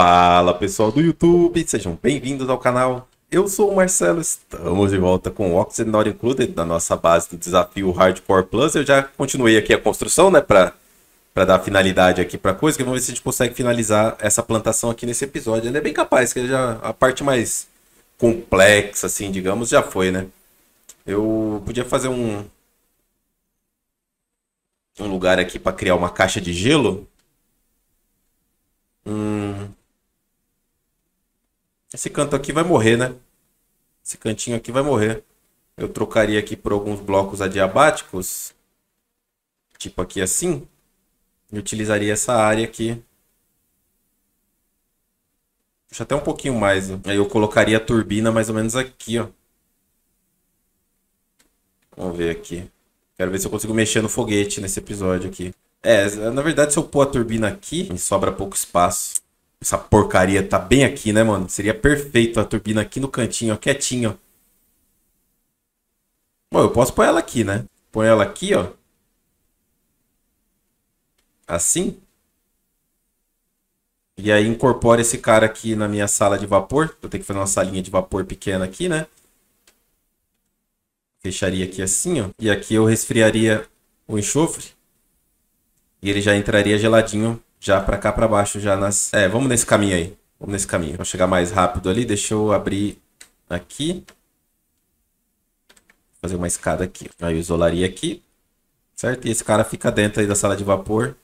Fala pessoal do YouTube, sejam bem-vindos ao canal. Eu sou o Marcelo, estamos de volta com o Oxygen Not Included na nossa base do desafio Hardcore Plus. Eu já continuei aqui a construção, né, pra, pra dar finalidade aqui pra coisa, que vamos ver se a gente consegue finalizar essa plantação aqui nesse episódio. Ele é bem capaz, que já, a parte mais complexa, assim, digamos, já foi, né? Eu podia fazer um, um lugar aqui para criar uma caixa de gelo. Hum, esse canto aqui vai morrer, né? Esse cantinho aqui vai morrer. Eu trocaria aqui por alguns blocos adiabáticos. Tipo aqui assim. E utilizaria essa área aqui. Puxa até um pouquinho mais. Ó. Aí eu colocaria a turbina mais ou menos aqui, ó. Vamos ver aqui. Quero ver se eu consigo mexer no foguete nesse episódio aqui. É, na verdade, se eu pôr a turbina aqui, sobra pouco espaço. Essa porcaria tá bem aqui, né, mano? Seria perfeito a turbina aqui no cantinho, ó, quietinho, Bom, eu posso pôr ela aqui, né? Põe ela aqui, ó. Assim. E aí incorpora esse cara aqui na minha sala de vapor. Vou ter que fazer uma salinha de vapor pequena aqui, né? Fecharia aqui assim, ó. E aqui eu resfriaria o enxofre. E ele já entraria geladinho já para cá para baixo, já nas... É, vamos nesse caminho aí. Vamos nesse caminho. Vou chegar mais rápido ali. Deixa eu abrir aqui. fazer uma escada aqui. Aí eu isolaria aqui. Certo? E esse cara fica dentro aí da sala de vapor.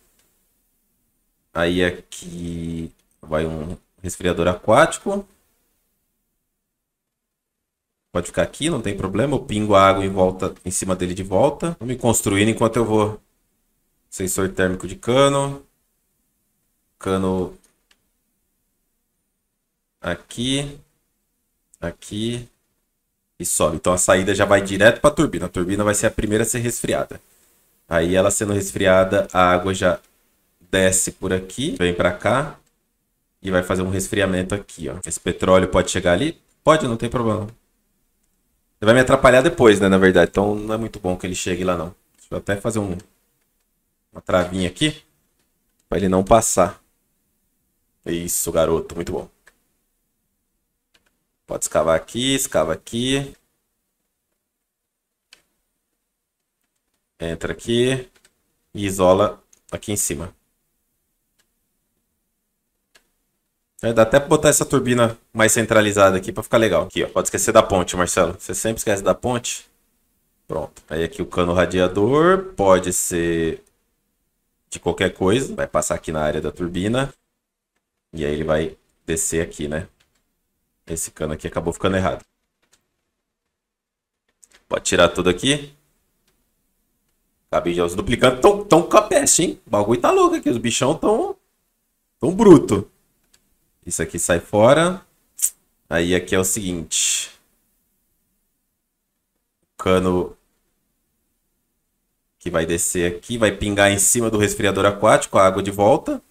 Aí aqui vai um resfriador aquático. Pode ficar aqui, não tem problema. Eu pingo a água em volta, em cima dele de volta. Vou me construindo enquanto eu vou. Sensor térmico de cano ficando aqui, aqui e sobe. Então a saída já vai direto para a turbina. A turbina vai ser a primeira a ser resfriada. Aí ela sendo resfriada, a água já desce por aqui, vem para cá e vai fazer um resfriamento aqui, ó. Esse petróleo pode chegar ali? Pode, não tem problema. Ele vai me atrapalhar depois, né, na verdade. Então não é muito bom que ele chegue lá, não. Deixa eu até fazer um, uma travinha aqui para ele não passar. Isso, garoto. Muito bom. Pode escavar aqui, escava aqui. Entra aqui e isola aqui em cima. É, dá até pra botar essa turbina mais centralizada aqui pra ficar legal. Aqui, ó. Pode esquecer da ponte, Marcelo. Você sempre esquece da ponte. Pronto. Aí aqui o cano radiador pode ser de qualquer coisa. Vai passar aqui na área da turbina. E aí ele vai descer aqui, né? Esse cano aqui acabou ficando errado. Pode tirar tudo aqui. Acabei já os duplicantes tão, tão com a peste, hein? O bagulho tá louco aqui. Os bichão tão, tão bruto. Isso aqui sai fora. Aí aqui é o seguinte. O cano que vai descer aqui. Vai pingar em cima do resfriador aquático. A água de volta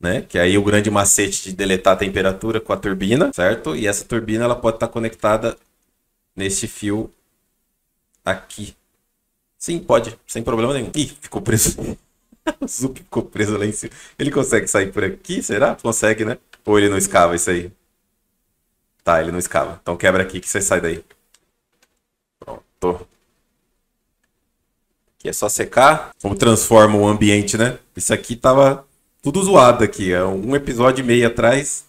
né? Que aí o grande macete de deletar a temperatura com a turbina, certo? E essa turbina ela pode estar conectada nesse fio aqui. Sim, pode, sem problema nenhum. Ih, ficou preso. o Zuki ficou preso lá em cima. Ele consegue sair por aqui, será? Consegue, né? Ou ele não escava isso aí? Tá, ele não escava. Então quebra aqui que você sai daí. Pronto. Aqui é só secar. Como transforma o ambiente, né? Isso aqui tava tudo zoado aqui. É um episódio e meio atrás.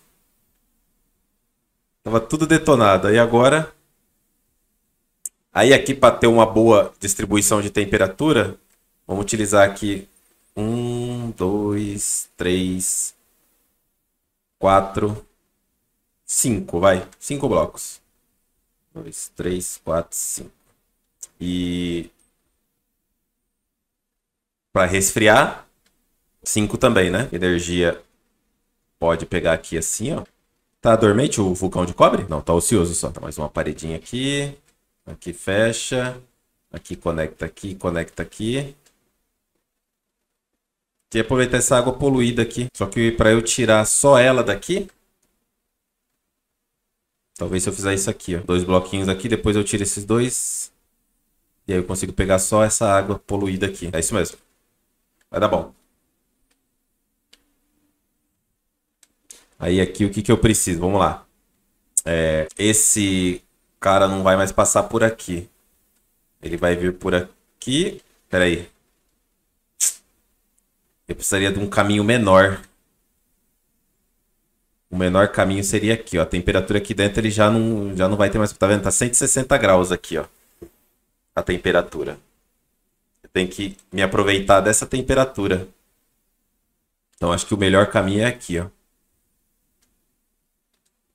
Tava tudo detonado. Aí agora. Aí aqui para ter uma boa distribuição de temperatura, vamos utilizar aqui um, dois, três, quatro, cinco, vai, cinco blocos. Dois, três, quatro, cinco. E para resfriar, 5 também, né? Energia pode pegar aqui assim, ó. Tá dormente o vulcão de cobre? Não, tá ocioso só. Tá mais uma paredinha aqui. Aqui fecha. Aqui conecta aqui, conecta aqui. Queria aproveitar essa água poluída aqui. Só que para eu tirar só ela daqui... Talvez se eu fizer isso aqui, ó. Dois bloquinhos aqui, depois eu tiro esses dois. E aí eu consigo pegar só essa água poluída aqui. É isso mesmo. Vai dar bom. Aí aqui o que, que eu preciso? Vamos lá. É, esse cara não vai mais passar por aqui. Ele vai vir por aqui. Pera aí. Eu precisaria de um caminho menor. O menor caminho seria aqui, ó. A temperatura aqui dentro ele já não, já não vai ter mais. Tá vendo? Tá 160 graus aqui, ó. A temperatura. Eu tenho que me aproveitar dessa temperatura. Então acho que o melhor caminho é aqui, ó.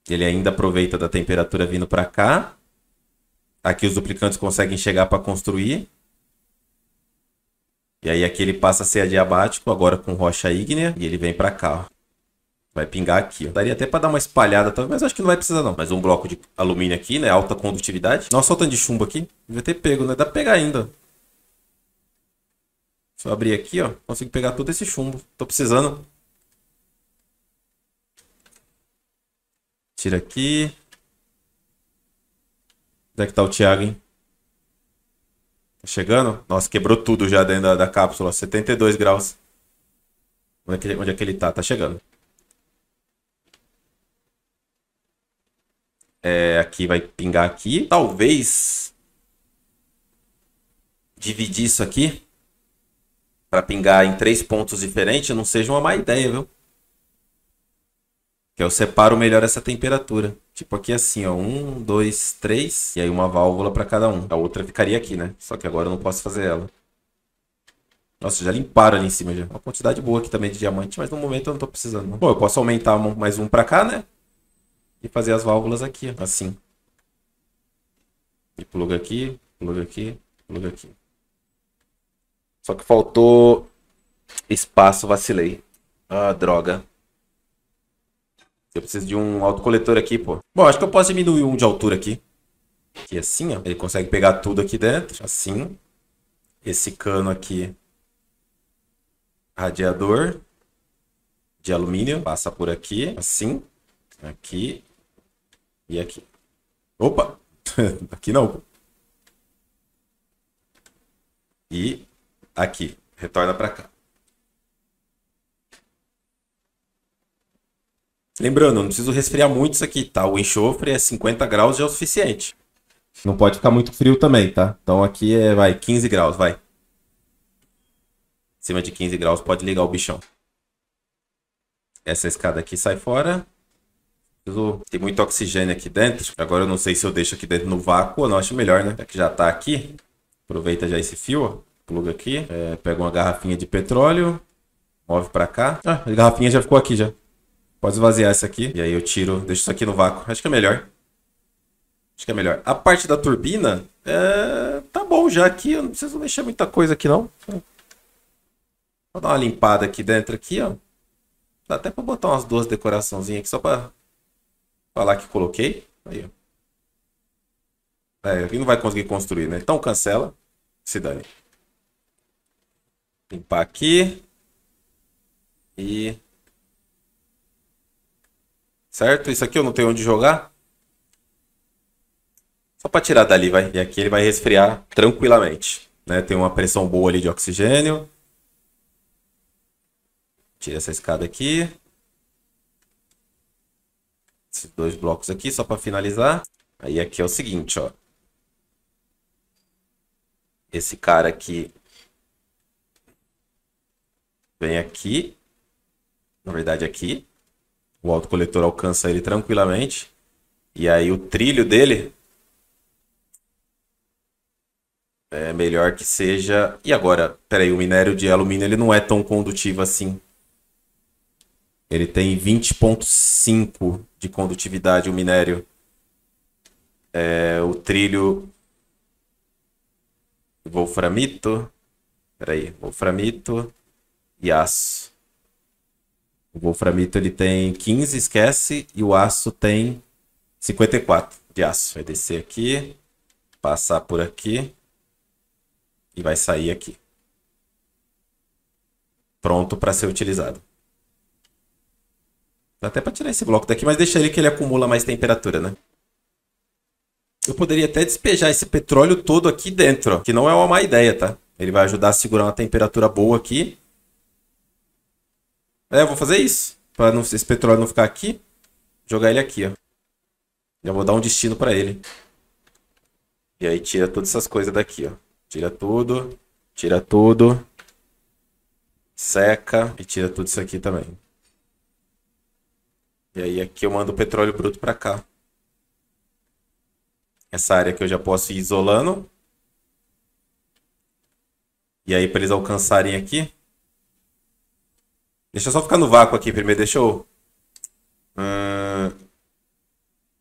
Ele ainda aproveita da temperatura vindo para cá. Aqui os duplicantes conseguem chegar para construir. E aí aqui ele passa a ser adiabático, agora com rocha ígnea, e ele vem para cá. Ó. Vai pingar aqui. Ó. Daria até para dar uma espalhada, tá? mas acho que não vai precisar não. Mais um bloco de alumínio aqui, né? Alta condutividade. Nossa, olha o tanto de chumbo aqui. Devia ter pego, né? Dá para pegar ainda. Se eu abrir aqui, ó. Consigo pegar todo esse chumbo. Tô precisando. Tira aqui. Onde é que tá o Thiago, hein? Tá chegando? Nossa, quebrou tudo já dentro da, da cápsula. 72 graus. Onde é, que, onde é que ele tá? Tá chegando. É, aqui vai pingar aqui. Talvez dividir isso aqui para pingar em três pontos diferentes não seja uma má ideia, viu? Que eu separo melhor essa temperatura. Tipo aqui assim, ó. Um, dois, três. E aí uma válvula para cada um. A outra ficaria aqui, né? Só que agora eu não posso fazer ela. Nossa, já limparam ali em cima já. Uma quantidade boa aqui também de diamante, mas no momento eu não tô precisando. Não. Bom, eu posso aumentar mais um pra cá, né? E fazer as válvulas aqui, ó. Assim. E pluga aqui, pluga aqui, pluga aqui. Só que faltou espaço, vacilei. Ah, droga. Eu preciso de um autocoletor aqui, pô. Bom, acho que eu posso diminuir um de altura aqui. Aqui assim, ó. Ele consegue pegar tudo aqui dentro, assim. Esse cano aqui. Radiador. De alumínio. Passa por aqui, assim. Aqui. E aqui. Opa! aqui não. E aqui. Retorna pra cá. Lembrando, não preciso resfriar muito isso aqui, tá? O enxofre é 50 graus já é o suficiente. Não pode ficar muito frio também, tá? Então aqui é, vai, 15 graus, vai. Acima de 15 graus pode ligar o bichão. Essa escada aqui sai fora. Tem muito oxigênio aqui dentro. Agora eu não sei se eu deixo aqui dentro no vácuo ou não. Acho melhor, né? Já que já tá aqui. Aproveita já esse fio, ó. Pluga aqui. É, pega uma garrafinha de petróleo. Move pra cá. Ah, a garrafinha já ficou aqui já. Pode esvaziar essa aqui. E aí eu tiro, deixo isso aqui no vácuo. Acho que é melhor. Acho que é melhor. A parte da turbina, é... tá bom já aqui. Eu não preciso mexer muita coisa aqui, não. Vou dar uma limpada aqui dentro, aqui, ó. Dá até pra botar umas duas decoraçãozinhas aqui, só pra falar que coloquei. Aí, ó. É, aqui não vai conseguir construir, né? Então cancela. Se dane. Limpar aqui. E Certo? Isso aqui eu não tenho onde jogar. Só para tirar dali, vai. E aqui ele vai resfriar tranquilamente. Né? Tem uma pressão boa ali de oxigênio. Tira essa escada aqui. Esses dois blocos aqui, só para finalizar. Aí aqui é o seguinte, ó. Esse cara aqui vem aqui. Na verdade, aqui o autocoletor alcança ele tranquilamente. E aí o trilho dele é melhor que seja. E agora, peraí, o minério de alumínio ele não é tão condutivo assim. Ele tem 20.5 de condutividade o minério. É, o trilho wolframito, peraí, wolframito e aço. O wolframito ele tem 15, esquece, e o aço tem 54 de aço. Vai descer aqui, passar por aqui e vai sair aqui. Pronto para ser utilizado. Dá até para tirar esse bloco daqui, mas deixaria que ele acumula mais temperatura, né? Eu poderia até despejar esse petróleo todo aqui dentro, ó, que não é uma má ideia, tá? Ele vai ajudar a segurar uma temperatura boa aqui é, eu vou fazer isso. Pra não, esse petróleo não ficar aqui. Jogar ele aqui, ó. Já vou dar um destino pra ele. E aí tira todas essas coisas daqui, ó. Tira tudo. Tira tudo. Seca. E tira tudo isso aqui também. E aí aqui eu mando o petróleo bruto pra cá. Essa área que eu já posso ir isolando. E aí para eles alcançarem aqui, Deixa eu só ficar no vácuo aqui primeiro. Deixa eu. Hum,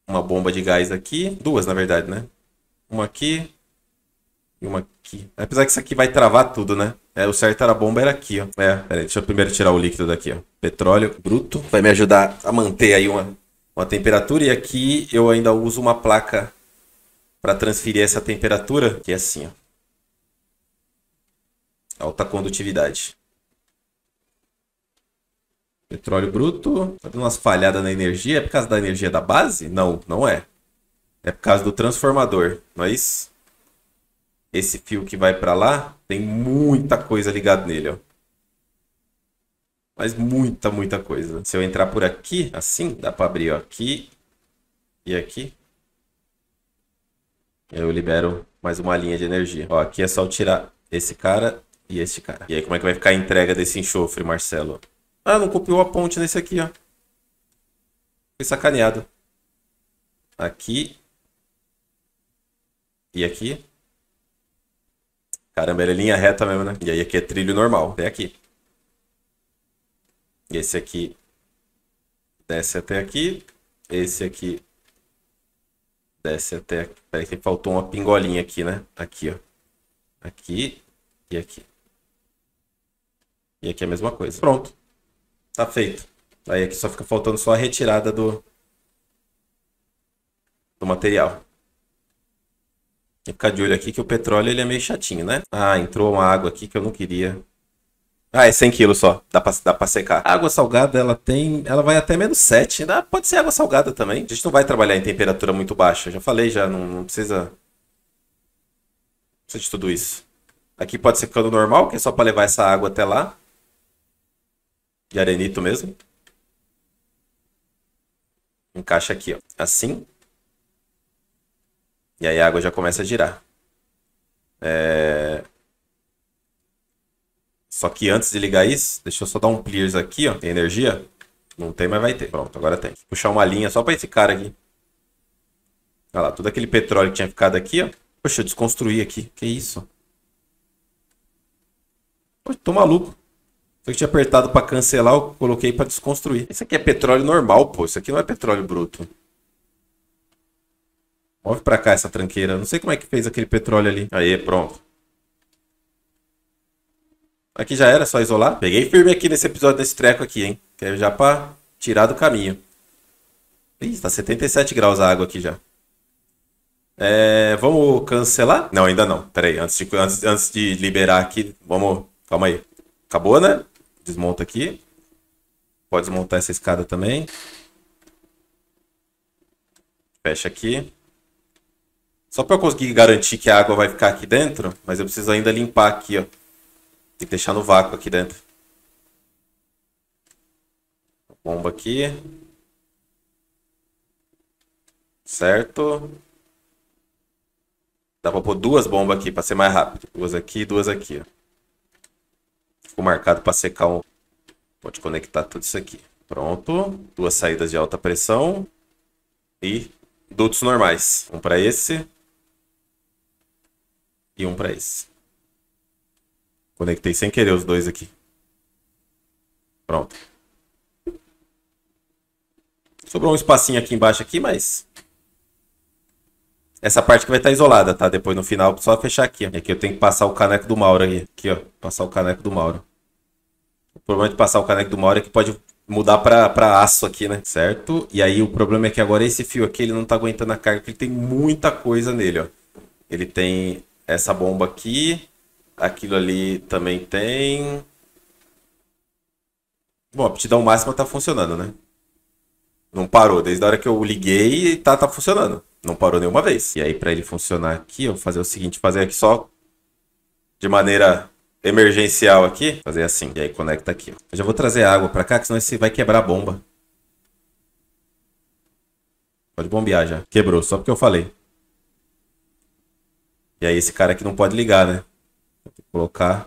uma bomba de gás aqui. Duas, na verdade, né? Uma aqui. E uma aqui. Apesar que isso aqui vai travar tudo, né? É, o certo era a bomba era aqui, ó. É, peraí, deixa eu primeiro tirar o líquido daqui, ó. Petróleo bruto. Vai me ajudar a manter aí uma, uma temperatura. E aqui eu ainda uso uma placa para transferir essa temperatura, que é assim, ó. Alta condutividade. Petróleo bruto. Tá dando umas falhadas na energia. É por causa da energia da base? Não, não é. É por causa do transformador, mas é Esse fio que vai para lá tem muita coisa ligada nele, ó. Mas muita, muita coisa. Se eu entrar por aqui, assim, dá para abrir, ó, aqui e aqui. Eu libero mais uma linha de energia. Ó, aqui é só tirar esse cara e este cara. E aí como é que vai ficar a entrega desse enxofre, Marcelo? Ah, não copiou a ponte nesse aqui, ó. Fui sacaneado. Aqui. E aqui. Caramba, ele é linha reta mesmo, né? E aí aqui é trilho normal. é aqui. Esse aqui desce até aqui. Esse aqui desce até aqui. Peraí que faltou uma pingolinha aqui, né? Aqui, ó. Aqui e aqui. E aqui é a mesma coisa. Pronto. Tá feito. Aí aqui só fica faltando só a retirada do, do material. Tem que ficar de olho aqui que o petróleo ele é meio chatinho, né? Ah, entrou uma água aqui que eu não queria. Ah, é 100 quilos só. Dá pra, dá pra secar. A água salgada, ela tem. Ela vai até menos 7. Dá, pode ser água salgada também. A gente não vai trabalhar em temperatura muito baixa. Já falei, já. Não, não precisa. Não precisa de tudo isso. Aqui pode ser ficando normal, que é só pra levar essa água até lá de arenito mesmo. Encaixa aqui, ó, assim. E aí a água já começa a girar. É... Só que antes de ligar isso, deixa eu só dar um clears aqui, ó. Tem energia? Não tem, mas vai ter. Pronto, agora tem. Vou puxar uma linha só para esse cara aqui. Olha lá, todo aquele petróleo que tinha ficado aqui, ó. Poxa, eu desconstruí aqui. Que isso? Poxa, tô maluco. Só que tinha apertado para cancelar, eu coloquei para desconstruir. Isso aqui é petróleo normal, pô. Isso aqui não é petróleo bruto. Move para cá essa tranqueira. Não sei como é que fez aquele petróleo ali. Aí, pronto. Aqui já era, só isolar. Peguei firme aqui nesse episódio, nesse treco aqui, hein. Que é já para tirar do caminho. Ih, tá 77 graus a água aqui já. É, vamos cancelar? Não, ainda não. Pera aí, antes de, antes, antes de liberar aqui, vamos... Calma aí. Acabou, né? Desmonta aqui. Pode desmontar essa escada também. Fecha aqui. Só para eu conseguir garantir que a água vai ficar aqui dentro, mas eu preciso ainda limpar aqui, ó. Tem que deixar no vácuo aqui dentro. Bomba aqui. Certo. Dá para pôr duas bombas aqui para ser mais rápido. Duas aqui e duas aqui, ó ficou marcado para secar um. Pode conectar tudo isso aqui. Pronto. Duas saídas de alta pressão. E dutos normais. Um para esse. E um para esse. Conectei sem querer os dois aqui. Pronto. Sobrou um espacinho aqui embaixo aqui, mas essa parte que vai estar tá isolada, tá? Depois no final, só fechar aqui. Aqui é eu tenho que passar o caneco do Mauro aqui. Aqui, ó. Passar o caneco do Mauro. O problema de passar o caneco do Mauro é que pode mudar pra, pra aço aqui, né? Certo? E aí o problema é que agora esse fio aqui, ele não tá aguentando a carga, porque ele tem muita coisa nele, ó. Ele tem essa bomba aqui. Aquilo ali também tem. Bom, a aptidão máxima tá funcionando, né? Não parou. Desde a hora que eu liguei, tá, tá funcionando. Não parou nenhuma vez. E aí, para ele funcionar aqui, eu vou fazer o seguinte: fazer aqui só de maneira emergencial aqui. Fazer assim. E aí, conecta aqui. Eu já vou trazer água para cá, que senão esse vai quebrar a bomba. Pode bombear já. Quebrou, só porque eu falei. E aí, esse cara aqui não pode ligar, né? Vou colocar.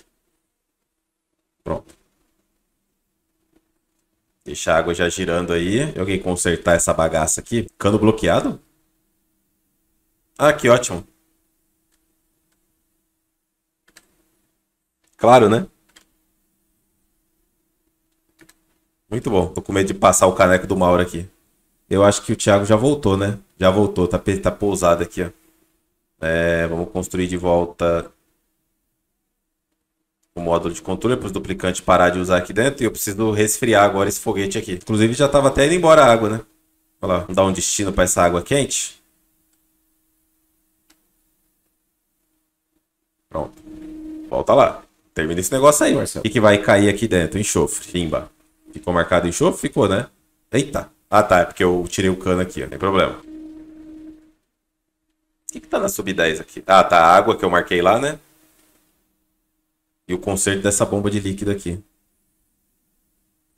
Pronto. Deixa a água já girando aí. alguém consertar essa bagaça aqui. Cano bloqueado? Ah, que ótimo. Claro, né? Muito bom. Tô com medo de passar o caneco do Mauro aqui. Eu acho que o Thiago já voltou, né? Já voltou. Tá, tá pousado aqui, ó. É, vamos construir de volta o módulo de controle para os duplicantes parar de usar aqui dentro. E eu preciso resfriar agora esse foguete aqui. Inclusive já estava até indo embora a água, né? Olha lá, vamos dar um destino para essa água quente. Pronto. Volta lá. Termina esse negócio aí, Marcelo. O que, que vai cair aqui dentro? Enxofre. Pimba. Ficou marcado enxofre? Ficou, né? Eita. Ah, tá. É porque eu tirei o cano aqui, não Tem problema. O que, que tá na sub 10 aqui? Ah, tá. A água que eu marquei lá, né? E o conserto dessa bomba de líquido aqui.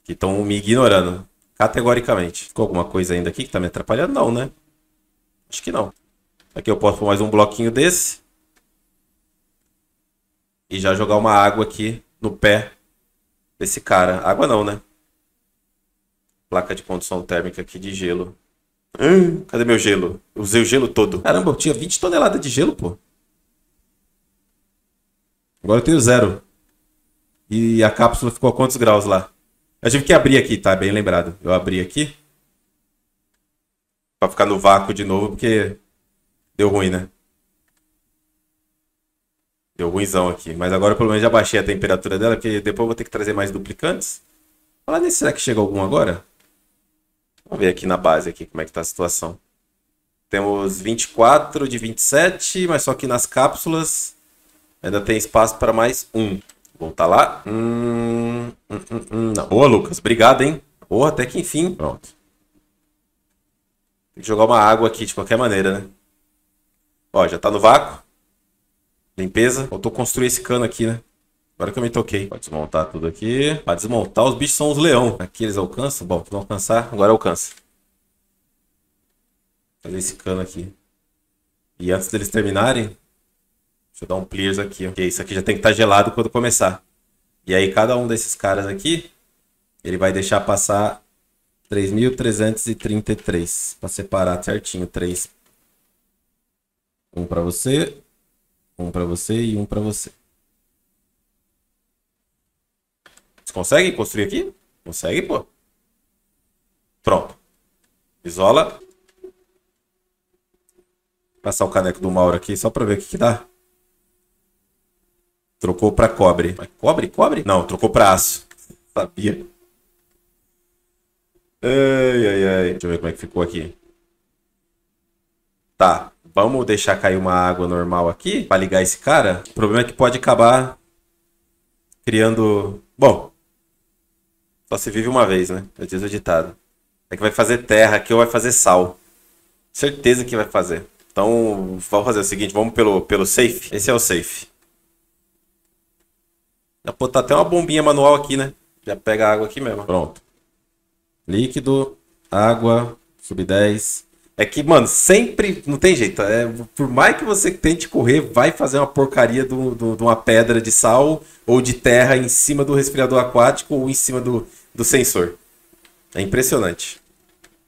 Que estão me ignorando. Categoricamente. Ficou alguma coisa ainda aqui que tá me atrapalhando? Não, né? Acho que não. Aqui eu posso pôr mais um bloquinho desse e já jogar uma água aqui no pé desse cara. Água não, né? Placa de condução térmica aqui de gelo. Hum, cadê meu gelo? Usei o gelo todo. Caramba, eu tinha 20 toneladas de gelo, pô. Agora eu tenho zero. E a cápsula ficou a quantos graus lá? Eu tive que abrir aqui, tá? Bem lembrado. Eu abri aqui. Pra ficar no vácuo de novo, porque deu ruim, né? Tem ruimzão aqui. Mas agora pelo menos já baixei a temperatura dela, porque depois eu vou ter que trazer mais duplicantes. Falar nisso, será que chega algum agora? Vamos ver aqui na base aqui como é que tá a situação. Temos 24 de 27, mas só que nas cápsulas ainda tem espaço para mais um. Voltar tá lá. Hum, hum, hum, hum, não. Boa, Lucas. Obrigado, hein? Boa, até que enfim. Pronto. Tem que jogar uma água aqui de qualquer maneira, né? Ó, já tá no vácuo. Limpeza. Faltou construir esse cano aqui, né? Agora que eu me toquei. Pode desmontar tudo aqui. Pra desmontar, os bichos são os leão. Aqui eles alcançam? Bom, vão alcançar, agora alcança. Fazer esse cano aqui. E antes deles terminarem... Deixa eu dar um clears aqui, ó. Porque isso aqui já tem que estar tá gelado quando começar. E aí cada um desses caras aqui... Ele vai deixar passar 3.333. Pra separar certinho. 3. Um pra você. Um para você e um para você. Você consegue construir aqui? Consegue, pô. Pronto. Isola. Passar o caneco do Mauro aqui só para ver o que, que dá. Trocou para cobre. Mas cobre? Cobre? Não, trocou para aço. Sabia. Ai, ai, ai. Deixa eu ver como é que ficou aqui. Tá. Vamos deixar cair uma água normal aqui para ligar esse cara. O problema é que pode acabar criando. Bom, só se vive uma vez, né? Eu diz o ditado. É que vai fazer terra aqui ou vai fazer sal. Certeza que vai fazer. Então, vamos fazer o seguinte: vamos pelo, pelo safe. Esse é o safe. Já botar até uma bombinha manual aqui, né? Já pega a água aqui mesmo. Pronto. Líquido, água, sub 10. É que, mano, sempre. Não tem jeito. É, por mais que você tente correr, vai fazer uma porcaria de uma pedra de sal ou de terra em cima do respirador aquático ou em cima do, do sensor. É impressionante.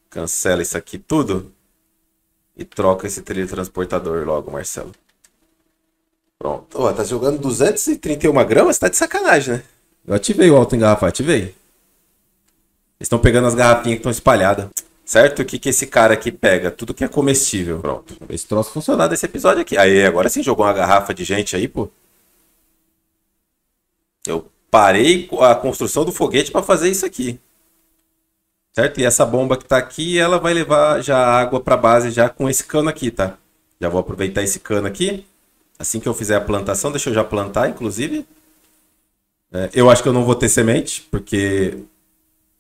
Cancela isso aqui tudo. E troca esse teletransportador logo, Marcelo. Pronto. Ó, tá jogando 231 gramas? Tá de sacanagem, né? Eu ativei o auto engarrafado, ativei. Eles estão pegando as garrafinhas que estão espalhadas. Certo? O que, que esse cara aqui pega? Tudo que é comestível. Pronto. Esse troço funcionar desse episódio aqui. Aí, agora sim jogou uma garrafa de gente aí, pô. Eu parei a construção do foguete para fazer isso aqui. Certo? E essa bomba que tá aqui, ela vai levar já a água para base já com esse cano aqui, tá? Já vou aproveitar esse cano aqui. Assim que eu fizer a plantação, deixa eu já plantar, inclusive. É, eu acho que eu não vou ter semente, porque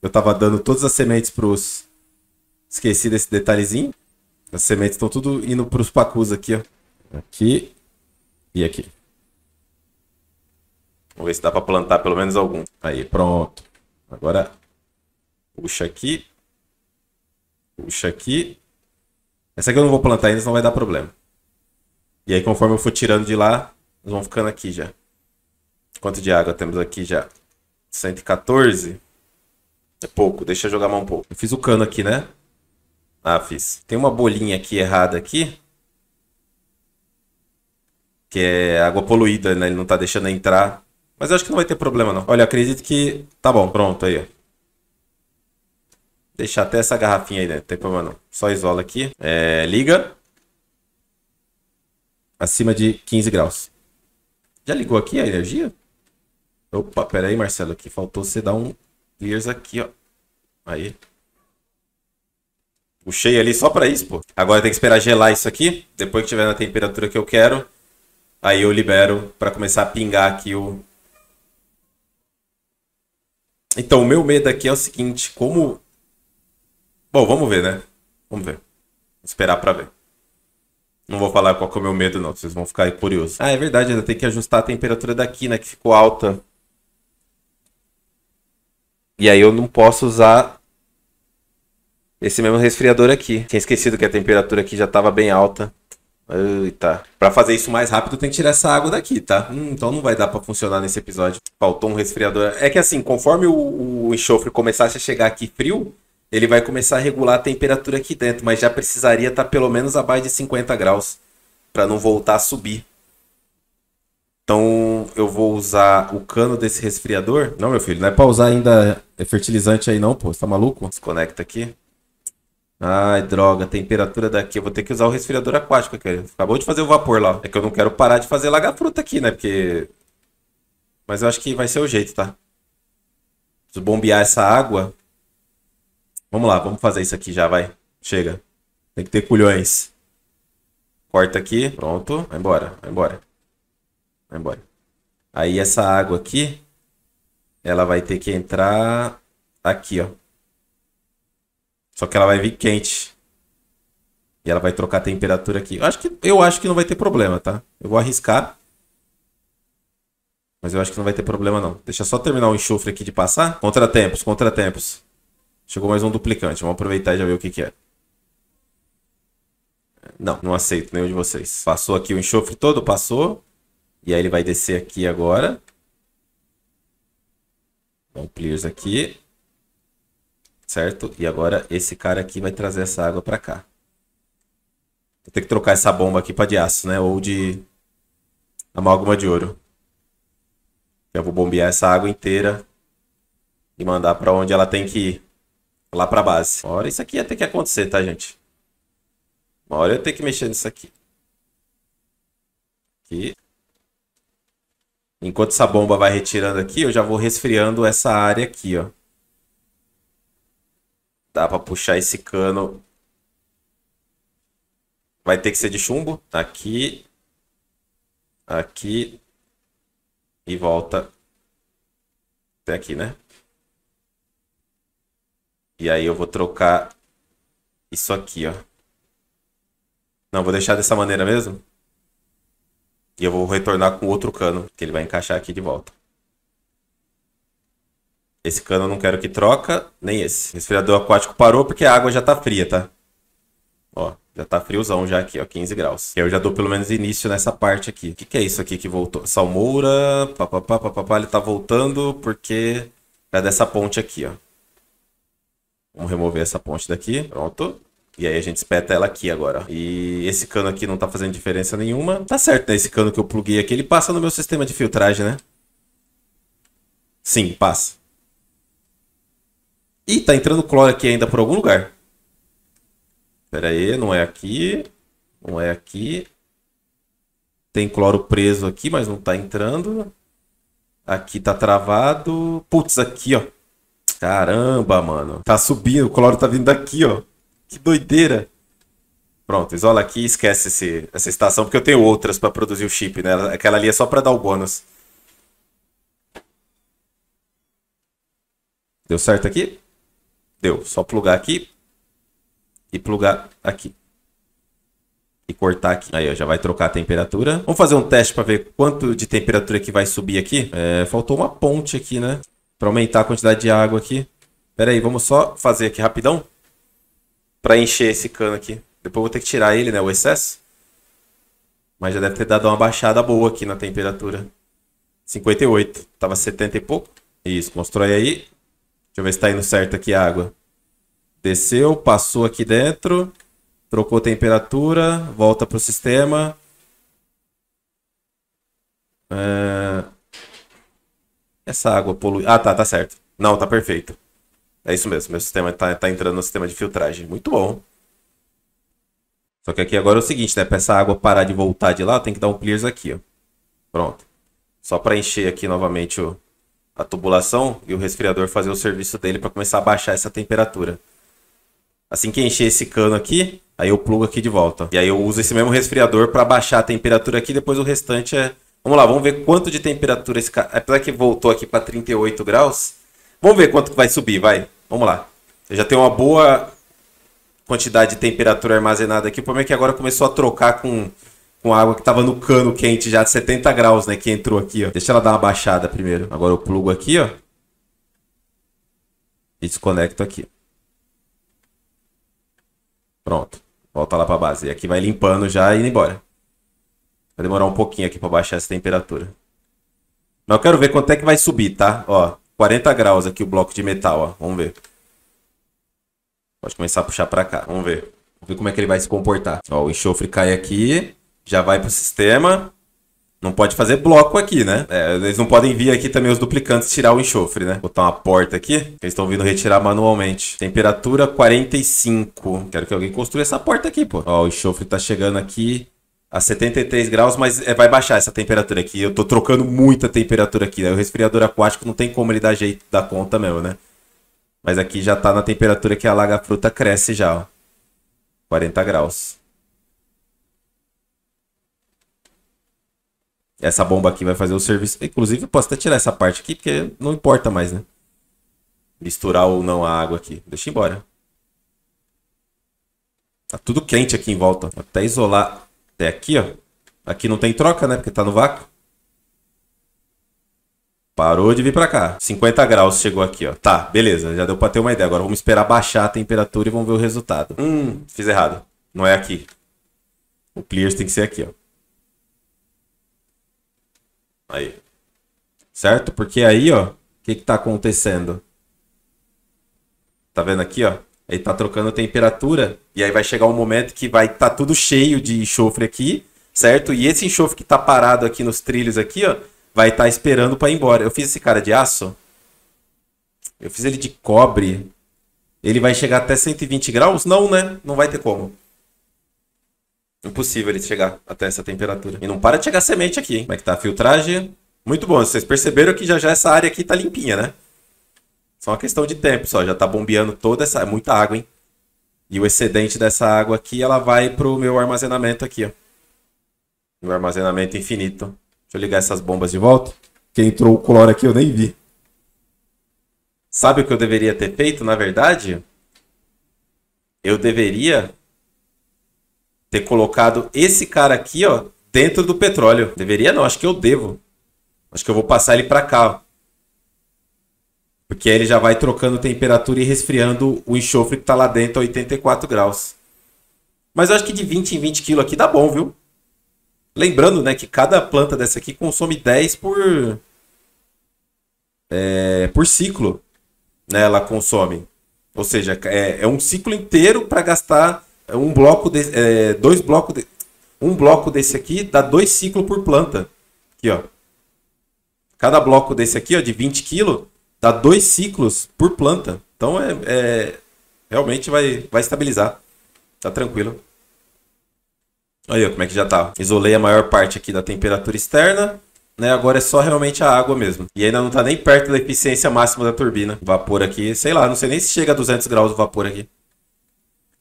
eu tava dando todas as sementes pros Esqueci desse detalhezinho. As sementes estão tudo indo para os pacus aqui, ó. Aqui e aqui. Vamos ver se dá para plantar pelo menos algum. Aí, pronto. Agora, puxa aqui. Puxa aqui. Essa aqui eu não vou plantar ainda, senão vai dar problema. E aí, conforme eu for tirando de lá, eles vão ficando aqui já. Quanto de água temos aqui já? 114? É pouco, deixa eu jogar mais um pouco. Eu fiz o cano aqui, né? Ah, fiz. Tem uma bolinha aqui errada aqui. Que é água poluída, né? Ele não tá deixando entrar. Mas eu acho que não vai ter problema, não. Olha, acredito que... Tá bom, pronto, aí, ó. Deixar até essa garrafinha aí dentro, né? não tem problema não. Só isola aqui. É, liga. Acima de 15 graus. Já ligou aqui a energia? Opa, pera aí, Marcelo, aqui faltou você dar um clears aqui, ó. Aí. Puxei ali só para isso, pô. Agora tem que esperar gelar isso aqui. Depois que tiver na temperatura que eu quero, aí eu libero para começar a pingar aqui o... Então, o meu medo aqui é o seguinte, como... Bom, vamos ver, né? Vamos ver. Vou esperar para ver. Não vou falar qual é o meu medo, não. Vocês vão ficar curiosos. Ah, é verdade. Ainda tem que ajustar a temperatura daqui, né? Que ficou alta. E aí eu não posso usar esse mesmo resfriador aqui. Tinha esquecido que a temperatura aqui já estava bem alta. Eita. Pra fazer isso mais rápido, tem que tirar essa água daqui, tá? Hum, então não vai dar para funcionar nesse episódio. Faltou um resfriador. É que assim, conforme o, o enxofre começasse a chegar aqui frio, ele vai começar a regular a temperatura aqui dentro, mas já precisaria estar tá pelo menos abaixo de 50 graus para não voltar a subir. Então eu vou usar o cano desse resfriador. Não, meu filho, não é para usar ainda fertilizante aí não, pô. Você tá maluco? Desconecta aqui. Ai, droga, temperatura daqui. Eu vou ter que usar o resfriador aquático aqui. Acabou de fazer o vapor lá. É que eu não quero parar de fazer lagar fruta aqui, né? Porque. Mas eu acho que vai ser o jeito, tá? Preciso bombear essa água. Vamos lá, vamos fazer isso aqui já, vai. Chega. Tem que ter culhões. Corta aqui. Pronto. Vai embora, vai embora. Vai embora. Aí essa água aqui. Ela vai ter que entrar aqui, ó. Só que ela vai vir quente. E ela vai trocar a temperatura aqui. Eu acho que, eu acho que não vai ter problema, tá? Eu vou arriscar. Mas eu acho que não vai ter problema, não. Deixa só terminar o enxofre aqui de passar. Contratempos, contratempos. Chegou mais um duplicante. Vamos aproveitar e já ver o que, que é. Não, não aceito nenhum de vocês. Passou aqui o enxofre todo, passou. E aí ele vai descer aqui agora. Dá clears aqui certo? E agora esse cara aqui vai trazer essa água para cá. Vou ter que trocar essa bomba aqui para de aço, né? Ou de amálgama de ouro. Eu vou bombear essa água inteira e mandar para onde ela tem que ir. Lá para base. Uma hora isso aqui ia ter que acontecer, tá, gente? Uma hora eu ia ter que mexer nisso aqui. Aqui. Enquanto essa bomba vai retirando aqui, eu já vou resfriando essa área aqui, ó. Dá pra puxar esse cano. Vai ter que ser de chumbo. Tá aqui. Tá aqui. E volta. Até aqui, né? E aí eu vou trocar isso aqui, ó. Não, vou deixar dessa maneira mesmo. E eu vou retornar com outro cano, que ele vai encaixar aqui de volta. Esse cano eu não quero que troca, nem esse. Resfriador aquático parou porque a água já tá fria, tá? Ó, já tá friozão já aqui, ó, 15 graus. Eu já dou pelo menos início nessa parte aqui. O que, que é isso aqui que voltou? Salmoura, papapá, papapá, ele tá voltando porque é dessa ponte aqui, ó. Vamos remover essa ponte daqui, pronto. E aí a gente espeta ela aqui agora. E esse cano aqui não tá fazendo diferença nenhuma. Tá certo, né? Esse cano que eu pluguei aqui, ele passa no meu sistema de filtragem, né? Sim, passa. Ih, tá entrando cloro aqui ainda por algum lugar. Pera aí, não é aqui. Não é aqui. Tem cloro preso aqui, mas não tá entrando. Aqui tá travado. Putz, aqui, ó. Caramba, mano. Tá subindo, o cloro tá vindo daqui, ó. Que doideira. Pronto, isola aqui e esquece esse, essa estação, porque eu tenho outras para produzir o chip, né? Aquela ali é só para dar o bônus. Deu certo aqui? Deu. Só plugar aqui. E plugar aqui. E cortar aqui. Aí, ó, já vai trocar a temperatura. Vamos fazer um teste para ver quanto de temperatura que vai subir aqui. É, faltou uma ponte aqui, né? Para aumentar a quantidade de água aqui. Pera aí, vamos só fazer aqui rapidão. Para encher esse cano aqui. Depois vou ter que tirar ele, né? O excesso. Mas já deve ter dado uma baixada boa aqui na temperatura. 58. Tava 70 e pouco. Isso, mostrou aí. Deixa eu ver se tá indo certo aqui a água. Desceu, passou aqui dentro, trocou temperatura, volta pro sistema. É, essa água polui. Ah, tá, tá certo. Não, tá perfeito. É isso mesmo, meu sistema tá, tá entrando no sistema de filtragem. Muito bom. Só que aqui agora é o seguinte, né? Pra essa água parar de voltar de lá, tem que dar um clears aqui, ó. Pronto. Só para encher aqui novamente o, a tubulação e o resfriador fazer o serviço dele para começar a baixar essa temperatura. Assim que encher esse cano aqui, aí eu plugo aqui de volta. E aí eu uso esse mesmo resfriador para baixar a temperatura aqui, depois o restante é... Vamos lá, vamos ver quanto de temperatura esse cara... Apesar que voltou aqui para 38 graus, vamos ver quanto vai subir, vai. Vamos lá. Eu já tenho uma boa quantidade de temperatura armazenada aqui. O problema é que agora começou a trocar com com água que tava no cano quente já de 70 graus, né? Que entrou aqui, ó. Deixa ela dar uma baixada primeiro. Agora eu plugo aqui, ó. E desconecto aqui. Pronto. Volta lá pra base. E aqui vai limpando já e indo embora. Vai demorar um pouquinho aqui pra baixar essa temperatura. Mas eu quero ver quanto é que vai subir, tá? Ó, 40 graus aqui o bloco de metal, ó. Vamos ver. Pode começar a puxar pra cá. Vamos ver. Vamos ver como é que ele vai se comportar. Ó, o enxofre cai aqui já vai pro sistema. Não pode fazer bloco aqui, né? É, eles não podem vir aqui também os duplicantes tirar o enxofre, né? Botar uma porta aqui. Eles estão vindo retirar manualmente. Temperatura 45. Quero que alguém construa essa porta aqui, pô. Ó, o enxofre tá chegando aqui a 73 graus, mas é, vai baixar essa temperatura aqui. Eu tô trocando muita temperatura aqui, né? O resfriador aquático não tem como ele dar jeito da conta mesmo, né? Mas aqui já tá na temperatura que a laga fruta cresce já, ó. 40 graus. Essa bomba aqui vai fazer o serviço. Inclusive, posso até tirar essa parte aqui, porque não importa mais, né? Misturar ou não a água aqui. Deixa embora. Tá tudo quente aqui em volta. Vou até isolar até aqui, ó. Aqui não tem troca, né? Porque tá no vácuo. Parou de vir para cá. 50 graus chegou aqui, ó. Tá, beleza. Já deu para ter uma ideia. Agora vamos esperar baixar a temperatura e vamos ver o resultado. Hum, fiz errado. Não é aqui. O pliers tem que ser aqui, ó. Aí. Certo? Porque aí, ó, o que que tá acontecendo? Tá vendo aqui, ó? aí tá trocando a temperatura e aí vai chegar um momento que vai estar tá tudo cheio de enxofre aqui, certo? E esse enxofre que tá parado aqui nos trilhos aqui, ó, vai estar tá esperando para ir embora. Eu fiz esse cara de aço. Eu fiz ele de cobre. Ele vai chegar até 120 graus? Não, né? Não vai ter como. Impossível ele chegar até essa temperatura. E não para de chegar semente aqui, hein? Como é que tá a filtragem? Muito bom. Vocês perceberam que já já essa área aqui tá limpinha, né? Só uma questão de tempo só. Já tá bombeando toda essa... Muita água, hein? E o excedente dessa água aqui, ela vai pro meu armazenamento aqui, ó. Meu armazenamento infinito. Deixa eu ligar essas bombas de volta. quem entrou o cloro aqui, eu nem vi. Sabe o que eu deveria ter feito, na verdade? Eu deveria ter colocado esse cara aqui, ó, dentro do petróleo. Deveria não, acho que eu devo. Acho que eu vou passar ele para cá. Porque aí ele já vai trocando temperatura e resfriando o enxofre que tá lá dentro a 84 graus. Mas eu acho que de 20 em 20 kg aqui dá bom, viu? Lembrando, né, que cada planta dessa aqui consome 10 por... É, por ciclo, né, ela consome. Ou seja, é, é um ciclo inteiro para gastar é um bloco de, é, dois blocos de, um bloco desse aqui dá dois ciclos por planta. Aqui, ó. Cada bloco desse aqui, ó, de 20 kg, dá dois ciclos por planta. Então é, é realmente vai, vai estabilizar. Tá tranquilo. Olha como é que já tá. Isolei a maior parte aqui da temperatura externa. Né? Agora é só realmente a água mesmo. E ainda não tá nem perto da eficiência máxima da turbina. Vapor aqui, sei lá, não sei nem se chega a 200 graus o vapor aqui.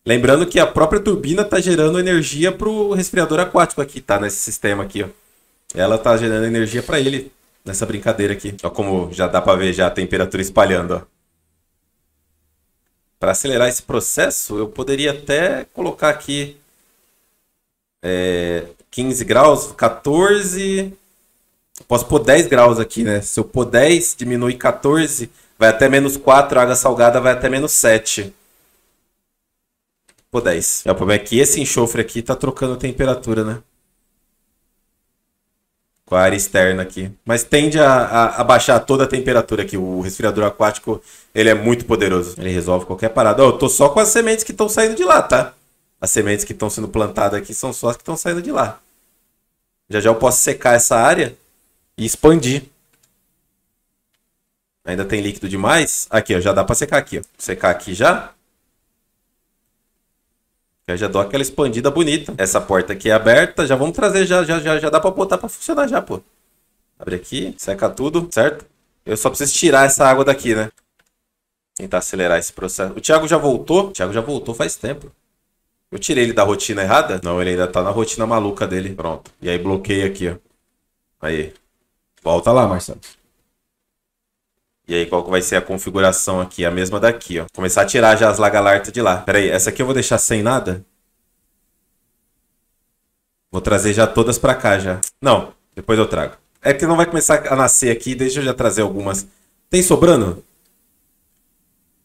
Lembrando que a própria turbina está gerando energia para o resfriador aquático aqui, tá? Nesse sistema aqui, ó. Ela está gerando energia para ele nessa brincadeira aqui. Ó como já dá para ver já a temperatura espalhando, ó. Para acelerar esse processo, eu poderia até colocar aqui é, 15 graus, 14. Posso pôr 10 graus aqui, né? Se eu pôr 10, diminui 14, vai até menos 4, a água salgada vai até menos 7. Pô, 10. É, o problema é que esse enxofre aqui tá trocando a temperatura, né? Com a área externa aqui. Mas tende a, a, a, baixar toda a temperatura aqui. O resfriador aquático, ele é muito poderoso. Ele resolve qualquer parada. eu tô só com as sementes que estão saindo de lá, tá? As sementes que estão sendo plantadas aqui são só as que estão saindo de lá. Já já eu posso secar essa área e expandir. Ainda tem líquido demais. Aqui, ó, já dá para secar aqui. Ó. Secar aqui já. Eu já dou aquela expandida bonita. Essa porta aqui é aberta, já vamos trazer, já, já, já, já dá pra botar pra funcionar já, pô. Abre aqui, seca tudo, certo? Eu só preciso tirar essa água daqui, né? Tentar acelerar esse processo. O Thiago já voltou? O Thiago já voltou faz tempo. Eu tirei ele da rotina errada? Não, ele ainda tá na rotina maluca dele. Pronto. E aí bloqueia aqui, ó. Aí. Volta lá, Marcelo. E aí, qual que vai ser a configuração aqui? A mesma daqui, ó. Começar a tirar já as lagalartas de lá. Pera aí, essa aqui eu vou deixar sem nada? Vou trazer já todas pra cá, já. Não, depois eu trago. É que não vai começar a nascer aqui, deixa eu já trazer algumas. Tem sobrando?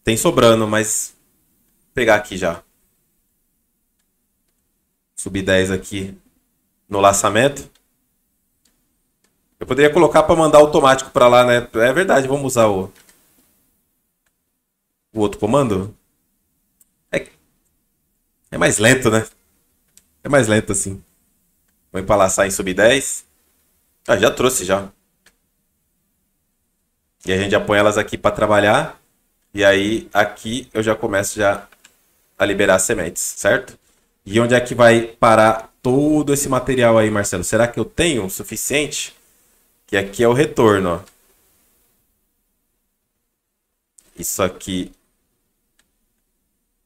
Tem sobrando, mas... Vou pegar aqui já. Subir 10 aqui no laçamento. Eu poderia colocar para mandar automático para lá, né? É verdade, vamos usar o o outro comando. É é mais lento, né? É mais lento assim. Vou empalaçar em sub 10. Ah, já trouxe já. E a gente já põe elas aqui para trabalhar. E aí aqui eu já começo já a liberar sementes, certo? E onde é que vai parar todo esse material aí, Marcelo? Será que eu tenho o suficiente? Que aqui é o retorno, ó. Isso aqui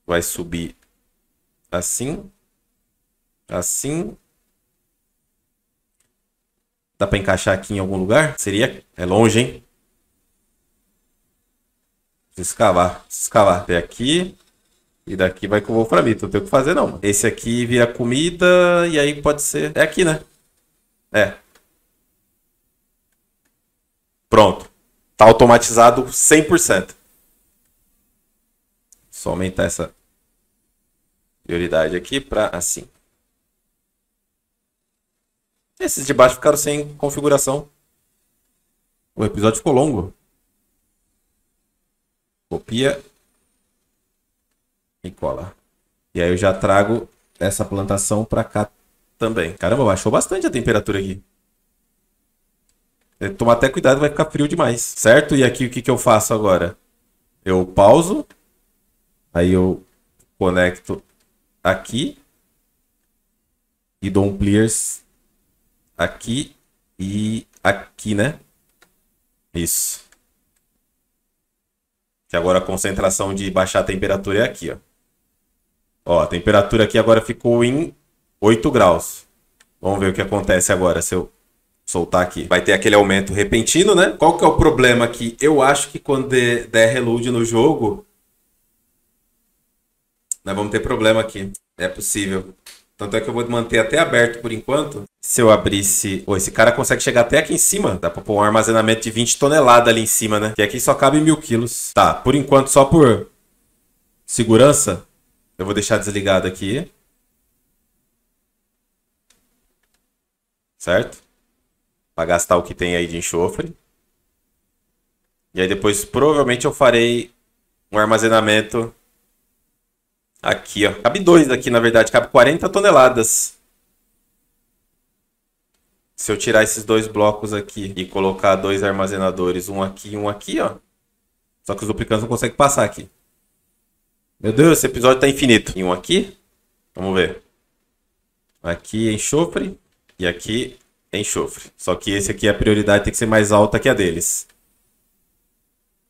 vai subir assim, assim. Dá para encaixar aqui em algum lugar? Seria? É longe, hein? Preciso escavar, preciso escavar. Até aqui, e daqui vai com o Wolframito. Não tem o que fazer, não. Esse aqui vira comida e aí pode ser... É aqui, né? É. Pronto. Tá automatizado 100%. Só aumentar essa prioridade aqui para assim. Esses de baixo ficaram sem configuração. O episódio ficou longo. Copia e cola. E aí eu já trago essa plantação para cá também. Caramba, baixou bastante a temperatura aqui. É, tomar até cuidado, vai ficar frio demais, certo? E aqui o que, que eu faço agora? Eu pauso, aí eu conecto aqui e dou um clears aqui e aqui, né? Isso. Que agora a concentração de baixar a temperatura é aqui, ó. Ó, a temperatura aqui agora ficou em 8 graus. Vamos ver o que acontece agora se eu soltar aqui. Vai ter aquele aumento repentino, né? Qual que é o problema aqui? Eu acho que quando der, der reload no jogo, nós vamos ter problema aqui. É possível. Tanto é que eu vou manter até aberto por enquanto. Se eu abrisse. Pô, esse cara consegue chegar até aqui em cima. Dá pra pôr um armazenamento de 20 toneladas ali em cima, né? Que aqui só cabe mil quilos. Tá, por enquanto, só por segurança, eu vou deixar desligado aqui. Certo? para gastar o que tem aí de enxofre. E aí depois provavelmente eu farei um armazenamento aqui, ó. Cabe dois aqui na verdade. Cabe 40 toneladas. Se eu tirar esses dois blocos aqui e colocar dois armazenadores, um aqui e um aqui, ó. Só que os duplicantes não conseguem passar aqui. Meu Deus, esse episódio tá infinito. E um aqui. Vamos ver. Aqui enxofre. E aqui enxofre. Só que esse aqui, a prioridade tem que ser mais alta que a deles.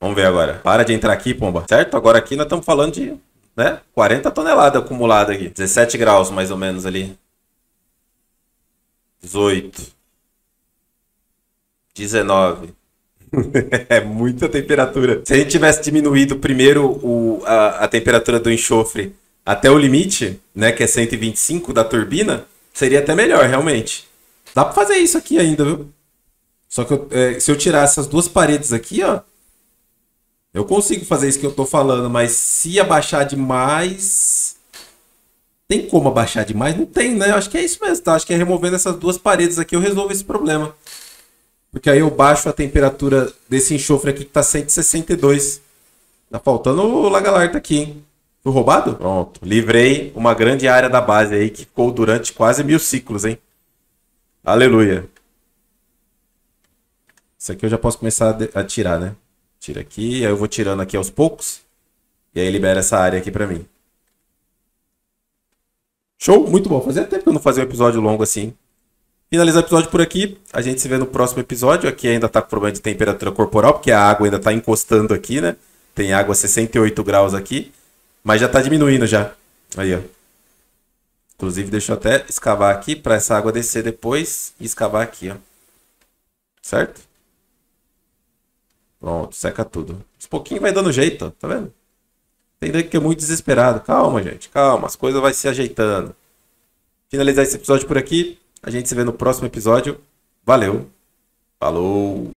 Vamos ver agora. Para de entrar aqui, pomba. Certo? Agora aqui nós estamos falando de né, 40 toneladas acumulada aqui. 17 graus, mais ou menos, ali. 18. 19. é muita temperatura. Se a gente tivesse diminuído primeiro o, a, a temperatura do enxofre até o limite, né, que é 125 da turbina, seria até melhor, realmente. Dá pra fazer isso aqui ainda, viu? Só que eu, é, se eu tirar essas duas paredes aqui, ó. Eu consigo fazer isso que eu tô falando, mas se abaixar demais. Tem como abaixar demais? Não tem, né? Eu acho que é isso mesmo, tá? Acho que é removendo essas duas paredes aqui eu resolvo esse problema. Porque aí eu baixo a temperatura desse enxofre aqui que tá 162. Tá faltando o lagalarta aqui, hein? Foi roubado? Pronto. Livrei uma grande área da base aí que ficou durante quase mil ciclos, hein? Aleluia. Isso aqui eu já posso começar a tirar, né? Tira aqui, aí eu vou tirando aqui aos poucos. E aí libera essa área aqui pra mim. Show? Muito bom. Fazia tempo que eu não fazia um episódio longo assim. Finalizar o episódio por aqui. A gente se vê no próximo episódio. Aqui ainda tá com problema de temperatura corporal, porque a água ainda tá encostando aqui, né? Tem água 68 graus aqui. Mas já tá diminuindo já. Aí, ó. Inclusive, deixa eu até escavar aqui para essa água descer depois e escavar aqui, ó. Certo? Pronto, seca tudo. Um pouquinho vai dando jeito, tá vendo? Tem que é muito desesperado. Calma, gente, calma. As coisas vai se ajeitando. Finalizar esse episódio por aqui. A gente se vê no próximo episódio. Valeu. Falou.